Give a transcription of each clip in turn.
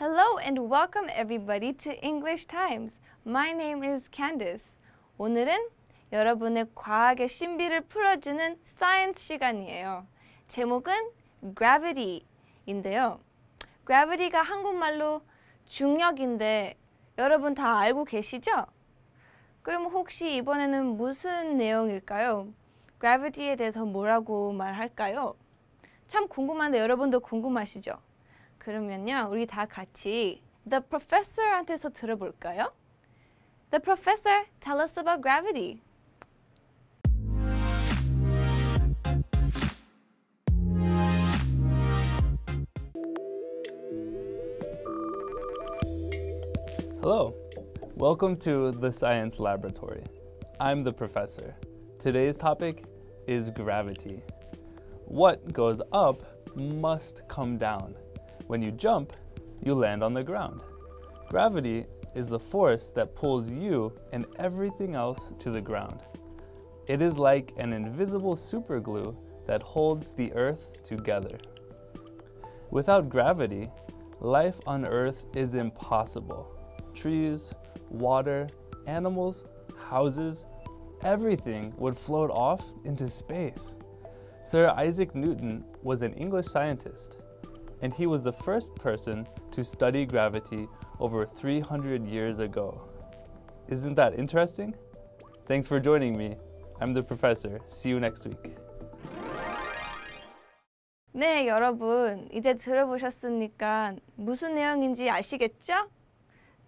Hello and welcome everybody to English Times. My name is Candice. 오늘은 여러분의 과학의 신비를 풀어주는 사이언스 시간이에요. 제목은 Gravity인데요. Gravity가 한국말로 중력인데 여러분 다 알고 계시죠? 그럼 혹시 이번에는 무슨 내용일까요? Gravity에 대해서 뭐라고 말할까요? 참 궁금한데 여러분도 궁금하시죠? 그러면요, 우리 다 같이 The professor한테서 들어볼까요? The professor, tell us about gravity. Hello, welcome to the Science Laboratory. I'm the professor. Today's topic is gravity. What goes up must come down. When you jump, you land on the ground. Gravity is the force that pulls you and everything else to the ground. It is like an invisible superglue that holds the earth together. Without gravity, life on earth is impossible. Trees, water, animals, houses, everything would float off into space. Sir Isaac Newton was an English scientist and he was the first person to study gravity over 300 years ago. Isn't that interesting? Thanks for joining me. I'm the professor. See you next week. 네, 여러분. 이제 들어보셨으니까 무슨 내용인지 아시겠죠?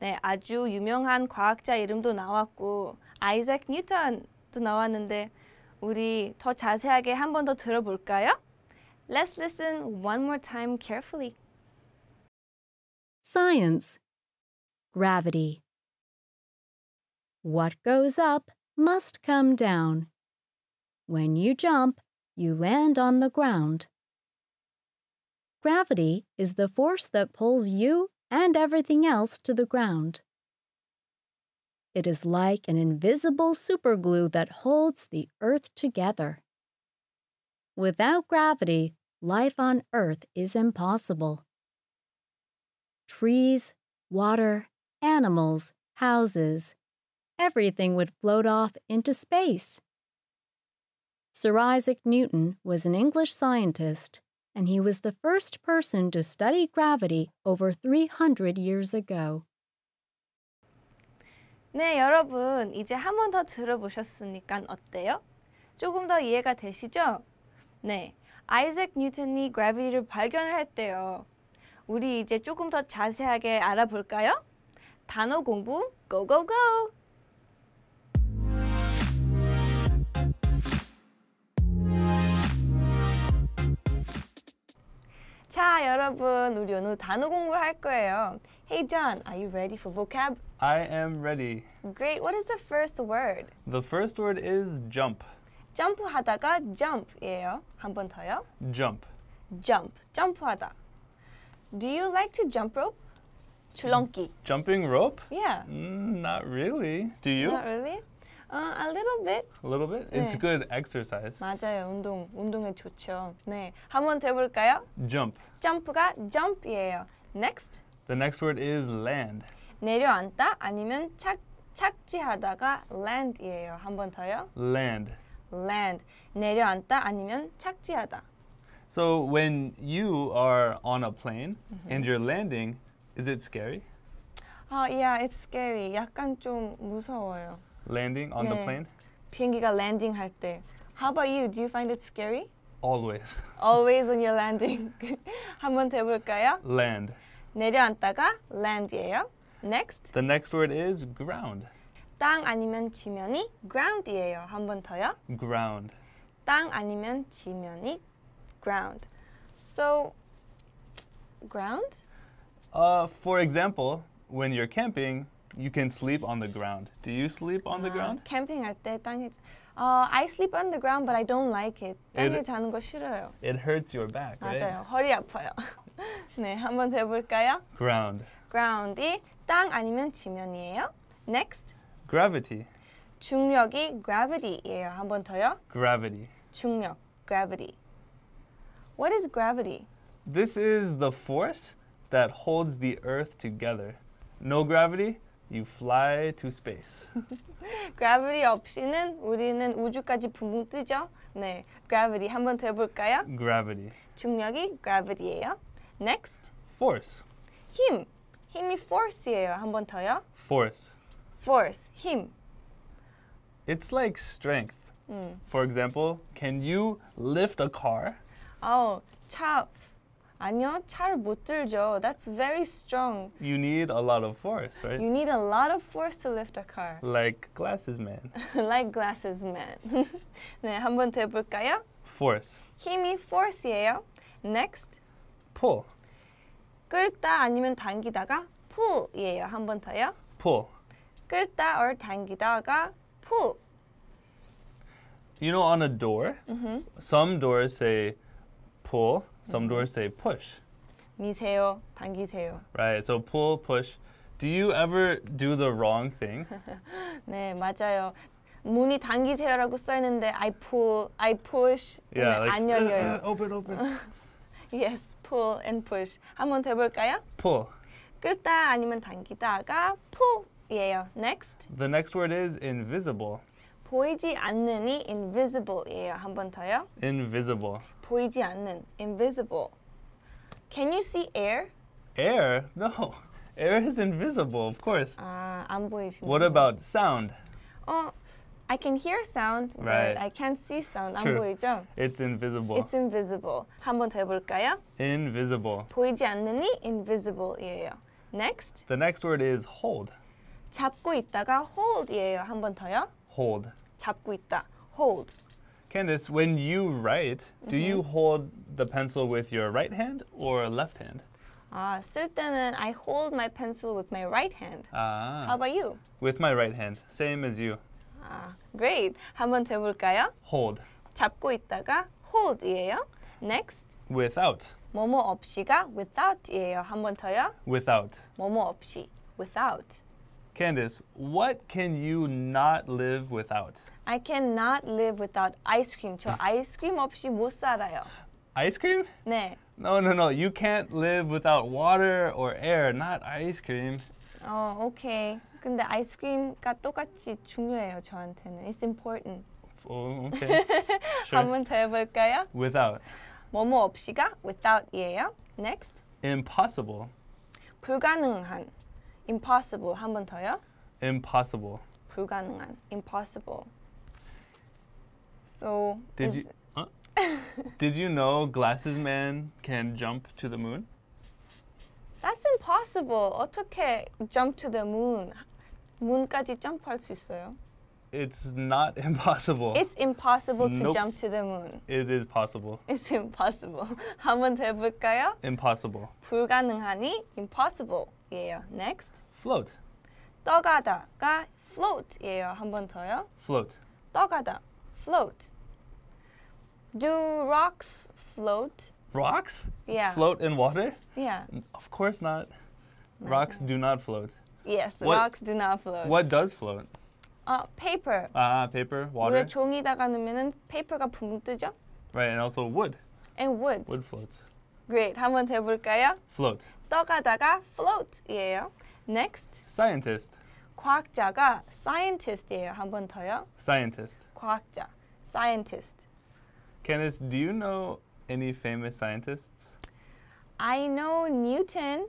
네, 아주 유명한 과학자 이름도 나왔고 아이작 뉴턴도 나왔는데 우리 더 자세하게 한더 들어볼까요? Let's listen one more time carefully. Science Gravity What goes up must come down. When you jump, you land on the ground. Gravity is the force that pulls you and everything else to the ground. It is like an invisible superglue that holds the earth together. Without gravity, life on Earth is impossible. Trees, water, animals, houses, everything would float off into space. Sir Isaac Newton was an English scientist, and he was the first person to study gravity over 300 years ago. 네, 여러분, 이제 한 번 더 들어보셨으니까 어때요? 조금 더 이해가 되시죠? 네, 아이작 뉴턴이 그래비티를 발견을 했대요. 우리 이제 조금 더 자세하게 알아볼까요? 단어 공부 고고고! 자, 여러분, 우리 오늘 단어 공부를 할 거예요. Hey, John, are you ready for vocab? I am ready. Great. What is the first word? The first word is jump. 점프하다가 jump예요. 한번 더요. jump. jump. 점프하다. Do you like to jump rope? 줄넘기. Jumping rope? Yeah. Mm, not really. Do you? Not really. Uh, a little bit. A little bit? 네. It's good exercise. 맞아요. 운동, 운동에 좋죠. 네, 한번 해볼까요? Jump. 점프가 jump이에요. Next. The next word is land. 내려앉다 아니면 착 착지하다가 land이에요. 한 번 더요. Land. land, 내려앉다 아니면 착지하다. So when you are on a plane mm -hmm. and you're landing, is it scary? Uh, yeah, it's scary. 약간 좀 무서워요. Landing on 네. the plane? 비행기가 landing 할 때. How about you? Do you find it scary? Always. Always when you're landing. 한번 해볼까요? Land. 내려앉다가 land이에요. Next. The next word is ground. 땅 아니면 지면이 ground이에요. 한 번 더요. ground. 땅 아니면 지면이 ground. So ground? Uh, for example, when you're camping, you can sleep on the ground. Do you sleep on the 아, ground? 캠핑 할때 땅에 uh, I sleep on the ground but I don't like it. 땅에 it, 자는 거 싫어요. It hurts your back, right? 맞아요. 허리 아파요. 네, 한 번 더 해볼까요? ground. ground이 땅 아니면 지면이에요. Next gravity. 중력이 gravity예요. 한번 더요. gravity. 중력, gravity. What is gravity? This is the force that holds the earth together. No gravity, you fly to space. gravity 없이는 우리는 우주까지 붕붕 뜨죠. 네, gravity 한번 더 볼까요? gravity. 중력이 gravity예요. Next. force. 힘. 힘이 force예요. 한번 더요. force force, 힘. It's like strength. Mm. For example, can you lift a car? Oh, 차 아니요, 차를 못 들죠. That's very strong. You need a lot of force, right? You need a lot of force to lift a car. Like glasses man. like glasses man. 네, 한번 대볼까요? Force. 힘이 force예요. Next. Pull. 끌다 아니면 당기다가 pull이에요. 한번 더요. Pull. 끌다 or 당기다가 pull. You know, on a door, mm -hmm. some doors say pull, some mm -hmm. doors say push. 미세요, 당기세요. Right, so pull, push. Do you ever do the wrong thing? 네, 맞아요. 문이 당기세요라고 써 I pull, I push. Yeah, like, 안 열려요. Uh, uh, open, open. yes, pull and push. 한번 해볼까요? pull. 끌다 아니면 당기다가 pull. 예요. Next. The next word is invisible. 보이지 않는이 invisible 한 한번 더요. Invisible. 보이지 않는 invisible. Can you see air? Air? No. Air is invisible, of course. Ah, 안 보이시는. What about sound? Oh, I can hear sound, right. but I can't see sound. 안 보이죠? It's invisible. It's invisible. 한번 더 해볼까요? Invisible. 보이지 않는이 invisible invisible이에요. Next. The next word is hold. 잡고 있다가 hold이에요. 한번 더요. hold. 잡고 있다. hold. Candice, when you write, do you mm-hmm. hold the pencil with your right hand or left hand? 아, 쓸 I hold my pencil with my right hand. Ah. How about you? With my right hand, same as you. Ah, great. 한번 더 볼까요? Hold. 잡고 있다가 hold이에요. Next, Without. 뭐뭐 없이가 without이에요. 한번 더요. Without. 뭐뭐 없이 without. Candice, what can you not live without? I cannot live without ice cream. 저 아이스크림 없이 못 살아요. Ice cream? 네. No, no, no. You can't live without water or air, not ice cream. oh, okay. 근데 아이스크림과 똑같이 중요해요, 저한테는. It's important. Oh, okay. Sure. 한번 더 해볼까요? Without. 뭐뭐 없이가 without이에요. Next. Impossible. 불가능한 impossible 한 번 더요. Impossible. 불가능한. Impossible. So did you huh? did you know Glasses Man can jump to the moon? That's impossible. 어떻게 jump to the moon? 문까지 점프할 수 있어요? It's not impossible. It's impossible to nope. jump to the moon. It is possible. It's impossible. 한번 해볼까요? Impossible. 불가능하니 impossible. 예요. Next. float. 떠가다가 float 예요. 한번 더요. float. 떠가다 float. Do rocks float? Rocks? Yeah. Float in water? Yeah. Of course not. Rocks do not float. Yes, what, rocks do not float. What does float? Uh, paper. Ah, uh, paper, water. 물에 종이다가 넣으면은 paper가 붕 뜨죠? Right, and also wood. And wood. Wood floats. Great. 한번 해볼까요? Float. 떠가다가 float이에요. Next. Scientist. 과학자가 scientist이에요. 한번 더요. Scientist. 과학자. Scientist. Kenneth, do you know any famous scientists? I know Newton.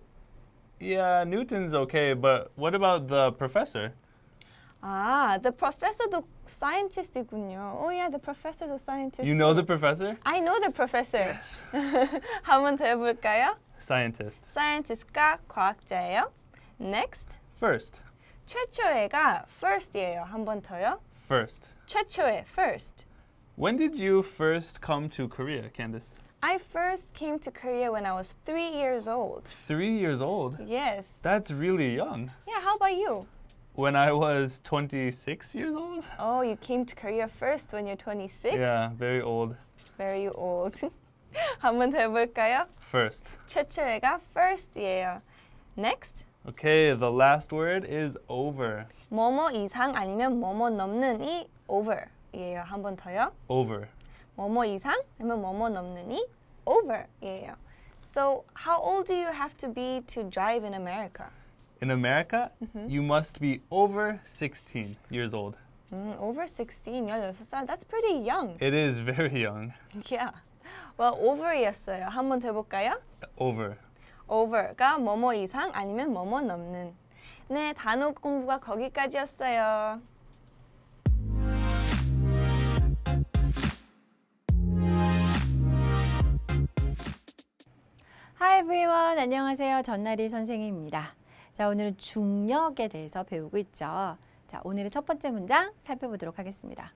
Yeah, Newton's okay, but what about the professor? Ah, the professor도 scientist이군요. Oh yeah, the professor's a scientist. You know the professor? I know the professor. Yes. 한번 더 해볼까요? scientist. scientist가 과학자예요. Next. First. 최초의가 first예요. 한번 더요. First. 최초의 first. When did you first come to Korea, Candice? I first came to Korea when I was three years old. Three years old? Yes. That's really young. Yeah, how about you? When I was 26 years old. Oh, you came to Korea first when you're 26? Yeah, very old. Very old. 한번 더 해볼까요? First. 최초회가 Next. Okay, the last word is over. 뭐 뭐 이상 아니면 뭐 뭐 넘는이 over over예요. 한 번 더요. Over. 뭐 뭐 이상 아니면 뭐 뭐 넘는이 이 So, how old do you have to be to drive in America? In America, mm -hmm. you must be over 16 years old. Mm, over 16, 16살. That's pretty young. It is very young. Yeah. well, over였어요. 한번 해볼까요? over. over가 뭐뭐 이상 아니면 뭐뭐 넘는. 네, 단어 공부가 거기까지였어요. Hi e v e 안녕하세요. 전나리 선생님입니다. 자, 오늘은 중력에 대해서 배우고 있죠. 자, 오늘의 첫 번째 문장 살펴보도록 하겠습니다.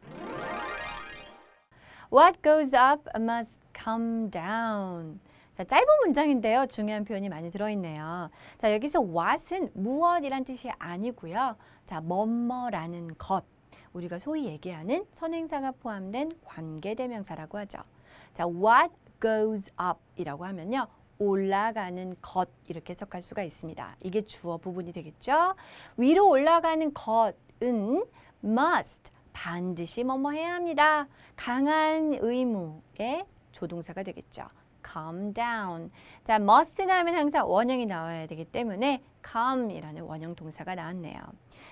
What goes up must come down. 자, 짧은 문장인데요. 중요한 표현이 많이 들어있네요. 자, 여기서 what은 무엇이란 뜻이 아니고요. 자, 뭐뭐라는 것. 우리가 소위 얘기하는 선행사가 포함된 관계대명사라고 하죠. 자, what goes up 이라고 하면요. 올라가는 것 이렇게 해석할 수가 있습니다. 이게 주어 부분이 되겠죠. 위로 올라가는 것은 must 반드시 뭐뭐 해야 합니다. 강한 의무에 조동사가 되겠죠. calm down. 자, must 하면 항상 원형이 나와야 되기 때문에 calm이라는 원형 동사가 나왔네요.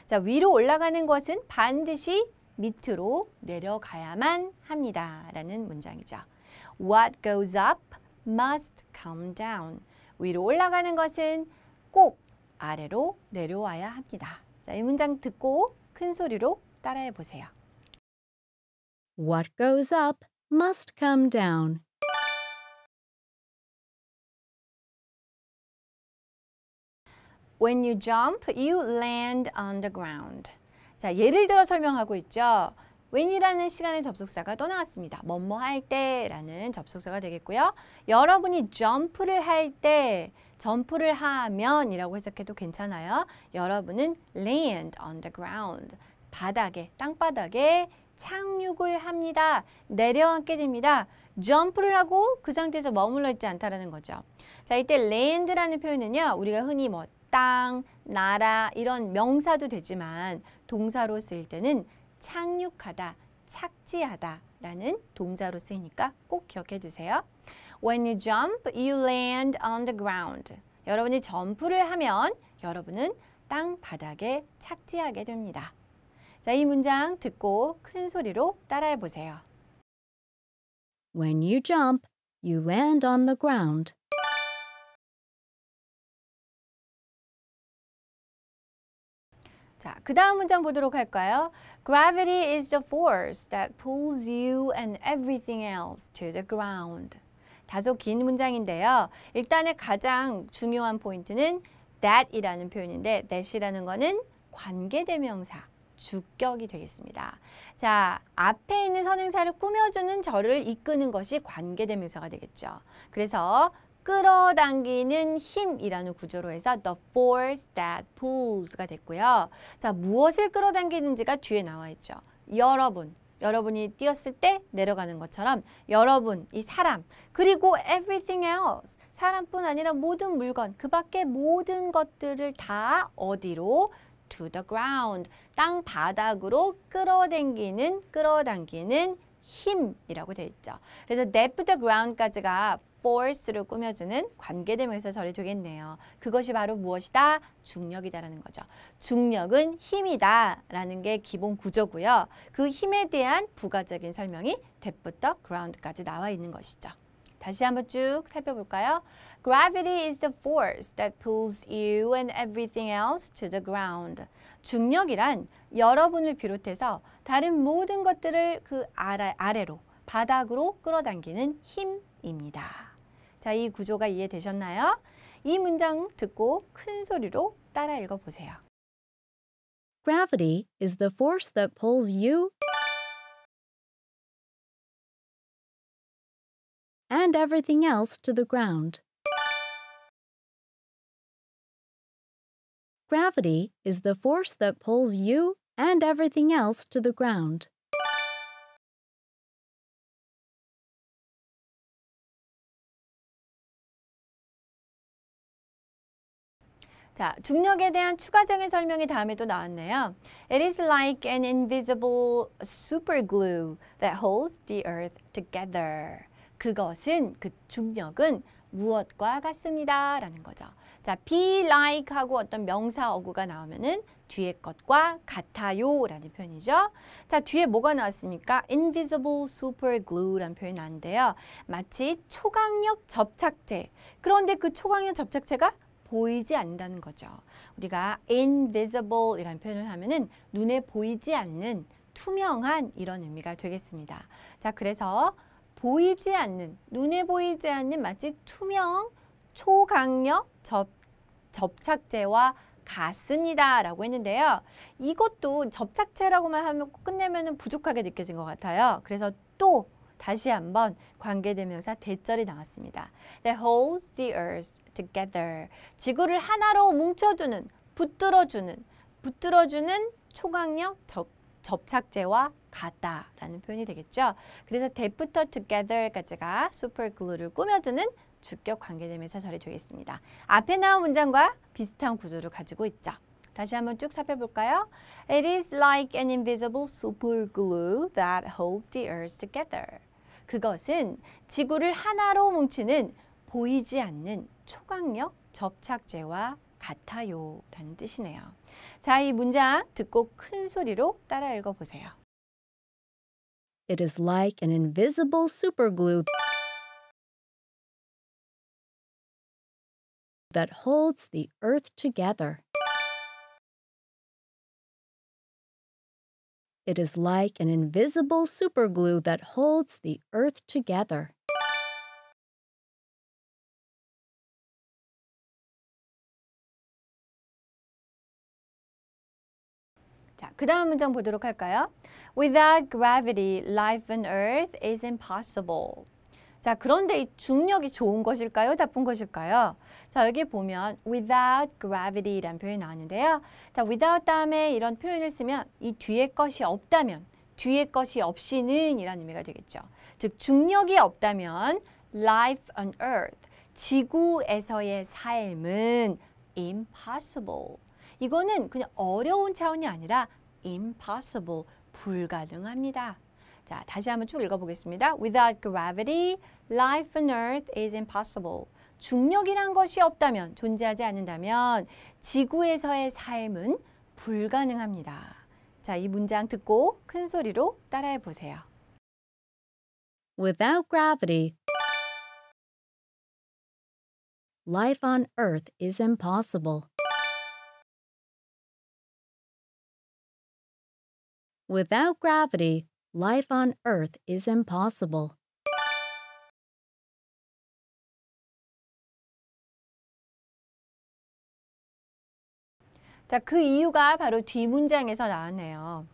자, 위로 올라가는 것은 반드시 밑으로 내려가야만 합니다. 라는 문장이죠. What goes up must come down. 위로 올라가는 것은 꼭 아래로 내려와야 합니다. 자, 이 문장 듣고 큰 소리로 따라해 보세요. What goes up must come down. When you jump, you land on the ground. 자, 예를 들어 설명하고 있죠. when이라는 시간의 접속사가 또 나왔습니다. 뭐 뭐 할 때라는 접속사가 되겠고요. 여러분이 점프를 할때 점프를 하면이라고 해석해도 괜찮아요. 여러분은 land on the ground. 바닥에, 땅바닥에 착륙을 합니다. 내려앉게 됩니다. 점프를 하고 그 상태에서 머물러 있지 않다라는 거죠. 자, 이때 land라는 표현은요. 우리가 흔히 뭐 땅, 나라 이런 명사도 되지만 동사로 쓰일 때는 착륙하다, 착지하다라는 동사로 쓰이니까 꼭 기억해 주세요. When you jump, you land on the ground. 여러분이 점프를 하면 여러분은 땅 바닥에 착지하게 됩니다. 자, 이 문장 듣고 큰 소리로 따라해 보세요. When you jump, you land on the ground. 자, 그 다음 문장 보도록 할까요? Gravity is the force that pulls you and everything else to the ground. 다소 긴 문장인데요. 일단의 가장 중요한 포인트는 that이라는 표현인데 that이라는 거는 관계대명사. 주격이 되겠습니다. 자, 앞에 있는 선행사를 꾸며주는 절을 이끄는 것이 관계대명사가 되겠죠. 그래서 끌어당기는 힘이라는 구조로 해서 the force that pulls가 됐고요. 자, 무엇을 끌어당기는지가 뒤에 나와 있죠. 여러분, 여러분이 뛰었을 때 내려가는 것처럼 여러분, 이 사람, 그리고 everything else, 사람뿐 아니라 모든 물건, 그 밖의 모든 것들을 다 어디로 to the ground. 땅 바닥으로 끌어당기는, 끌어당기는 힘이라고 되어 있죠. 그래서 depth the ground까지가 force로 꾸며주는 관계대명사 절이 되겠네요. 그것이 바로 무엇이다? 중력이다라는 거죠. 중력은 힘이다라는 게 기본 구조고요. 그 힘에 대한 부가적인 설명이 depth the ground까지 나와 있는 것이죠. 다시 한번 쭉 살펴볼까요? Gravity is the force that pulls you and everything else to the ground. 중력이란 여러분을 비롯해서 다른 모든 것들을 그 아래, 아래로 바닥으로 끌어당기는 힘입니다. 자, 이 구조가 이해되셨나요? 이 문장 듣고 큰 소리로 따라 읽어보세요. Gravity is the force that pulls you and everything else to the ground. Gravity is the force that pulls you and everything else to the ground. 자, 중력에 대한 추가적인 설명이 나왔네요. It is like an invisible super glue that holds the earth together. 그것은 그 중력은 무엇과 같습니다. 라는 거죠. 자, be like 하고 어떤 명사 어구가 나오면은 뒤에 것과 같아요 라는 표현이죠. 자, 뒤에 뭐가 나왔습니까? invisible super glue라는 표현이 나는데요 마치 초강력 접착제. 그런데 그 초강력 접착제가 보이지 않는다는 거죠. 우리가 invisible 이라 표현을 하면은 눈에 보이지 않는 투명한 이런 의미가 되겠습니다. 자, 그래서 보이지 않는, 눈에 보이지 않는 마치 투명, 초강력 접, 접착제와 같습니다. 라고 했는데요. 이것도 접착제라고만 하면 끝내면 부족하게 느껴진 것 같아요. 그래서 또 다시 한번 관계대명사 대절이 나왔습니다. That holds the earth together. 지구를 하나로 뭉쳐주는, 붙들어주는, 붙들어주는 초강력 접 접착제와 같다라는 표현이 되겠죠. 그래서 대부터 together까지가 superglue를 꾸며주는 주격 관계대명사 절이 되겠습니다. 앞에 나온 문장과 비슷한 구조를 가지고 있죠. 다시 한번 쭉 살펴볼까요? It is like an invisible superglue that holds the earth together. 그것은 지구를 하나로 뭉치는 보이지 않는 초강력 접착제와 같아요 라는 뜻이네요. 자, 이 문장 듣고 큰 소리로 따라 읽어 보세요. It is like an invisible superglue that holds the earth together. It is like an invisible superglue that holds the earth together. 그 다음 문장 보도록 할까요? Without gravity, life on earth is impossible. 자, 그런데 이 중력이 좋은 것일까요? 나쁜 것일까요? 자, 여기 보면 without gravity라는 표현이 나왔는데요. 자, without 다음에 이런 표현을 쓰면 이 뒤에 것이 없다면, 뒤에 것이 없이는 이라는 의미가 되겠죠. 즉, 중력이 없다면 life on earth, 지구에서의 삶은 impossible. 이거는 그냥 어려운 차원이 아니라 impossible, 불가능합니다. 자, 다시 한번 쭉 읽어보겠습니다. Without gravity, life on earth is impossible. 중력이란 것이 없다면, 존재하지 않는다면 지구에서의 삶은 불가능합니다. 자, 이 문장 듣고 큰 소리로 따라해 보세요. Without gravity, life on earth is impossible. Without gravity, life on Earth is impossible. 자, 그 이유가 바로 뒤 나왔네요.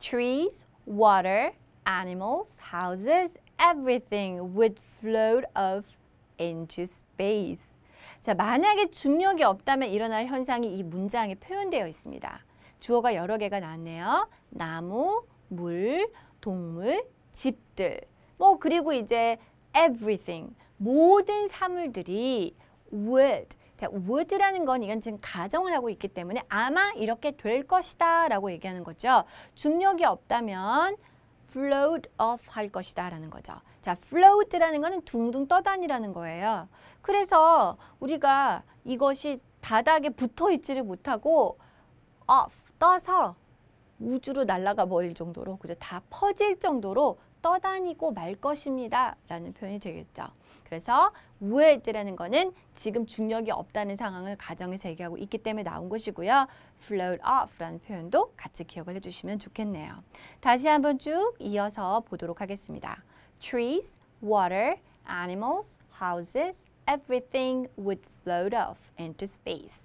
Trees, water, animals, houses, everything would float off into space. 자, 만약에 중력이 없다면 일어날 현상이 이 문장에 표현되어 있습니다. 주어가 여러 개가 나왔네요. 나무, 물, 동물, 집들. 뭐 그리고 이제 everything 모든 사물들이 would 자, would라는 건 이건 지금 가정을 하고 있기 때문에 아마 이렇게 될 것이다 라고 얘기하는 거죠. 중력이 없다면 float off 할 것이다 라는 거죠. 자, float라는 거는 둥둥 떠다니라는 거예요. 그래서 우리가 이것이 바닥에 붙어 있지를 못하고 off 떠서 우주로 날아가 버릴 정도로 그죠? 다 퍼질 정도로 떠다니고 말 것입니다. 라는 표현이 되겠죠. 그래서 우에드라는 거는 지금 중력이 없다는 상황을 가정에서 얘기하고 있기 때문에 나온 것이고요. float off라는 표현도 같이 기억을 해주시면 좋겠네요. 다시 한번 쭉 이어서 보도록 하겠습니다. Trees, water, animals, houses, everything would float off into space.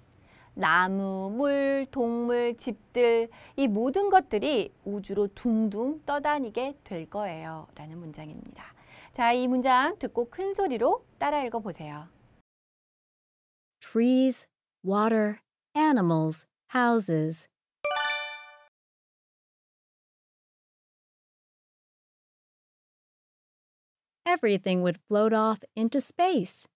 나무, 물, 동물, 집들 이 모든 것들이 우주로 둥둥 떠다니게 될 거예요. 라는 문장입니다. 자, 이 문장 듣고 큰 소리로 따라 읽어 보세요. Trees, water, animals, houses. Everything would float off into space.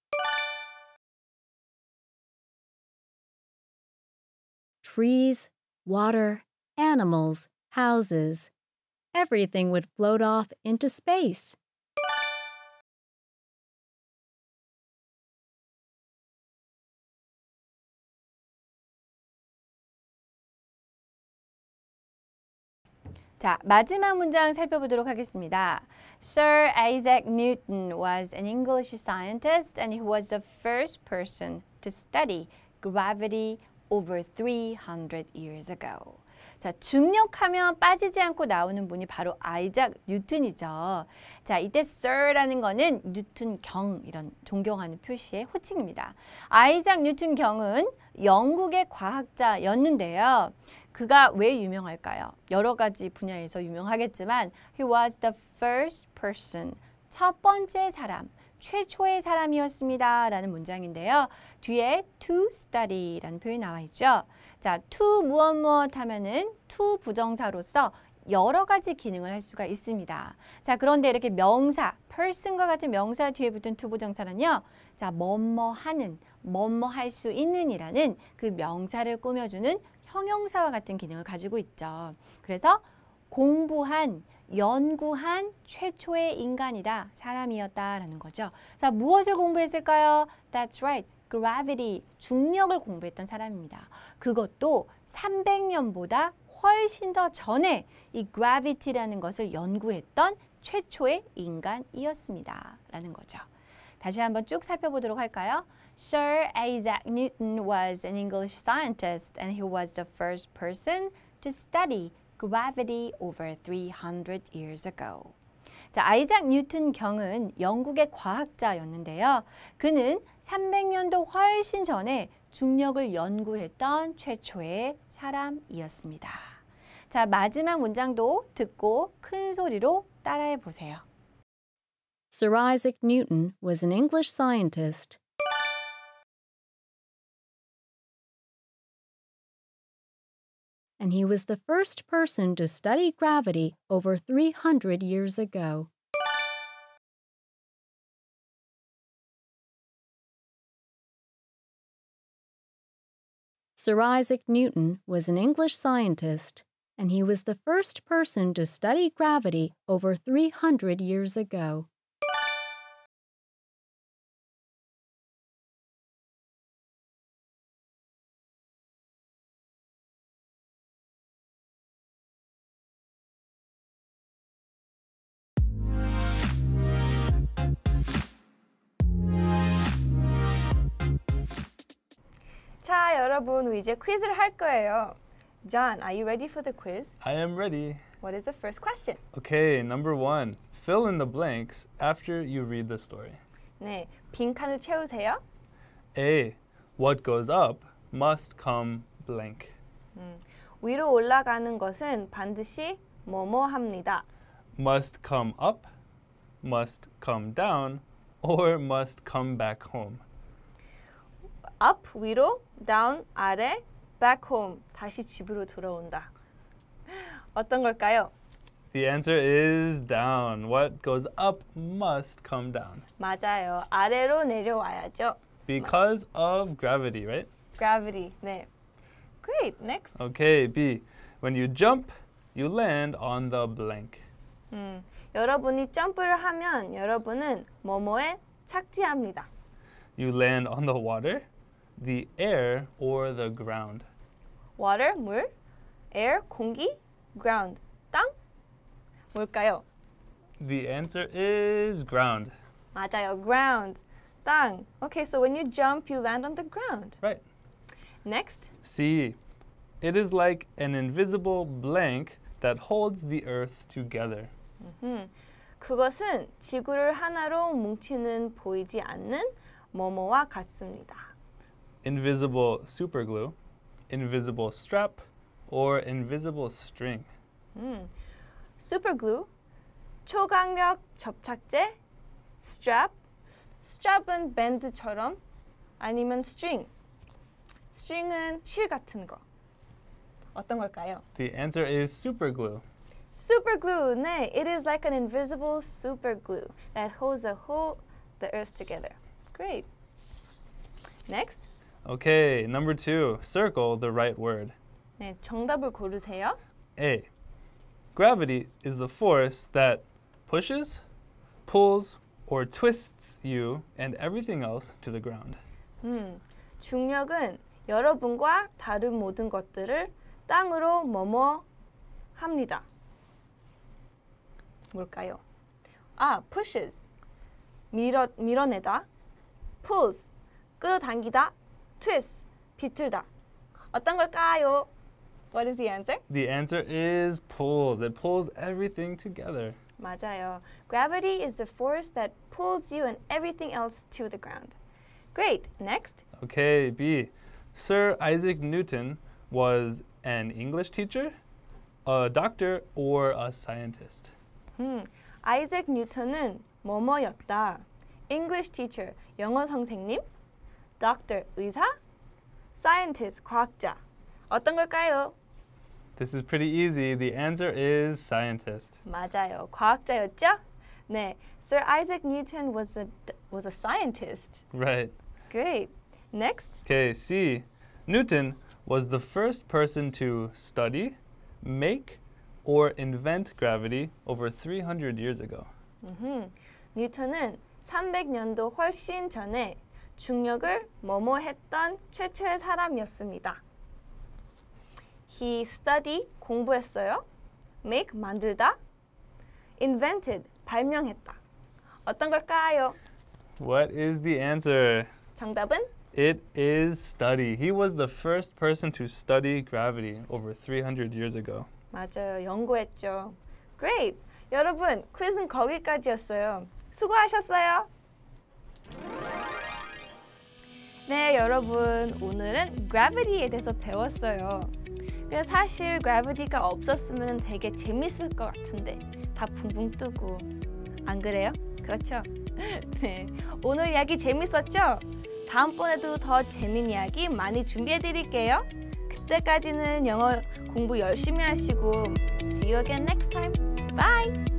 trees, water, animals, houses. Everything would float off into space. 자, 마지막 문장 살펴보도록 하겠습니다. Sir Isaac Newton was an English scientist and he was the first person to study gravity over 300 years ago. 자, 중력하면 빠지지 않고 나오는 분이 바로 아이작 뉴튼이죠. 자, 이때 sir라는 거는 뉴튼 경 이런 존경하는 표시의 호칭입니다. 아이작 뉴튼 경은 영국의 과학자였는데요. 그가 왜 유명할까요? 여러 가지 분야에서 유명하겠지만 he was the first person 첫 번째 사람 최초의 사람이었습니다. 라는 문장인데요. 뒤에 to study라는 표현이 나와 있죠. 자, to 무엇 무엇 하면은 to 부정사로서 여러 가지 기능을 할 수가 있습니다. 자, 그런데 이렇게 명사, person과 같은 명사 뒤에 붙은 to 부정사는요. 자, 뭐 뭐 하는, 뭐 뭐 할 수 있는 이라는 그 명사를 꾸며주는 형용사와 같은 기능을 가지고 있죠. 그래서 공부한, 연구한 최초의 인간이다, 사람이었다라는 거죠. 자, 무엇을 공부했을까요? That's right. gravity, 중력을 공부했던 사람입니다. 그것도 300년보다 훨씬 더 전에 이 gravity라는 것을 연구했던 최초의 인간이었습니다. 라는 거죠. 다시 한번 쭉 살펴보도록 할까요? Sir Isaac Newton was an English scientist and he was the first person to study Gravity over 300 years ago. 자, 아이작 뉴튼 경은 영국의 과학자였는데요. 그는 300년도 훨씬 전에 중력을 연구했던 최초의 사람이었습니다. 자, 마지막 문장도 듣고 큰 소리로 따라해 보세요. Sir Isaac Newton was an English scientist and he was the first person to study gravity over 300 years ago. Sir Isaac Newton was an English scientist, and he was the first person to study gravity over 300 years ago. 여러분, 우리 이제 퀴즈를 할 거예요. John, are you ready for the quiz? I am ready. What is the first question? Okay, number one. Fill in the blanks after you read the story. 네, 빈 칸을 채우세요. A. What goes up must come blank. 음, 위로 올라가는 것은 반드시 뭐뭐합니다. Must come up, must come down, or must come back home up 위로, down 아래, back home 다시 집으로 돌아온다. 어떤 걸까요? The answer is down. What goes up must come down. 맞아요. 아래로 내려와야죠. Because of gravity, right? Gravity. 네. Great. Next. Okay, B. When you jump, you land on the blank. 음. 여러분이 점프를 하면 여러분은 뭐뭐에 착지합니다. You land on the water? the air or the ground. Water, 물, air, 공기, ground, 땅. 뭘까요? The answer is ground. 맞아요, ground, 땅. Okay, so when you jump, you land on the ground. Right. Next. C. It is like an invisible blank that holds the earth together. Mm -hmm. 그것은 지구를 하나로 뭉치는 보이지 않는 뭐뭐와 같습니다 invisible superglue, invisible strap, or invisible string. Hmm. Super glue, 초강력 접착제, strap, strap은 밴드처럼, 아니면 string, string은 실 같은 거. 어떤 걸까요? The answer is superglue. glue. 네, it is like an invisible superglue that holds the whole the earth together. Great. Next. Okay, number two, circle the right word. 네, 정답을 고르세요. A. Gravity is the force that pushes, pulls, or twists you and everything else to the ground. 음, 중력은 여러분과 다른 모든 것들을 땅으로 머머 합니다. 뭘까요? 아, pushes. 밀어 밀어내다. pulls. 끌어당기다. Twist, 비틀다. 어떤 걸까요? What is the answer? The answer is pulls. It pulls everything together. 맞아요. Gravity is the force that pulls you and everything else to the ground. Great. Next. Okay, B. Sir Isaac Newton was an English teacher, a doctor, or a scientist. Hmm. Isaac Newton은 뭐뭐였다. English teacher, 영어 선생님, doctor 의사, scientist 과학자. 어떤 걸까요? This is pretty easy. The answer is scientist. 맞아요. 과학자였죠? 네. Sir Isaac Newton was a was a scientist. Right. Great. Next. Okay, C. Newton was the first person to study, make, or invent gravity over 300 years ago. 음. 뉴턴은 300년도 훨씬 전에 중력을 뭐뭐 했던 최초의 사람이었습니다. He studied, 공부했어요. Make, 만들다. Invented, 발명했다. 어떤 걸까요? What is the answer? 정답은? It is study. He was the first person to study gravity over 300 years ago. 맞아요. 연구했죠. Great. 여러분, 퀴즈는 거기까지였어요. 수고하셨어요. 네, 여러분. 오늘은 g r a v 에 대해서 배웠어요. 사실 g r a v 가 없었으면 되게 재밌을 것 같은데 다 붕붕 뜨고 안 그래요? 그렇죠? 네. 오늘 이야기 재밌었죠? 다음번에도 더 재밌는 이야기 많이 준비해 드릴게요. 그때까지는 영어 공부 열심히 하시고 See you again next time. Bye!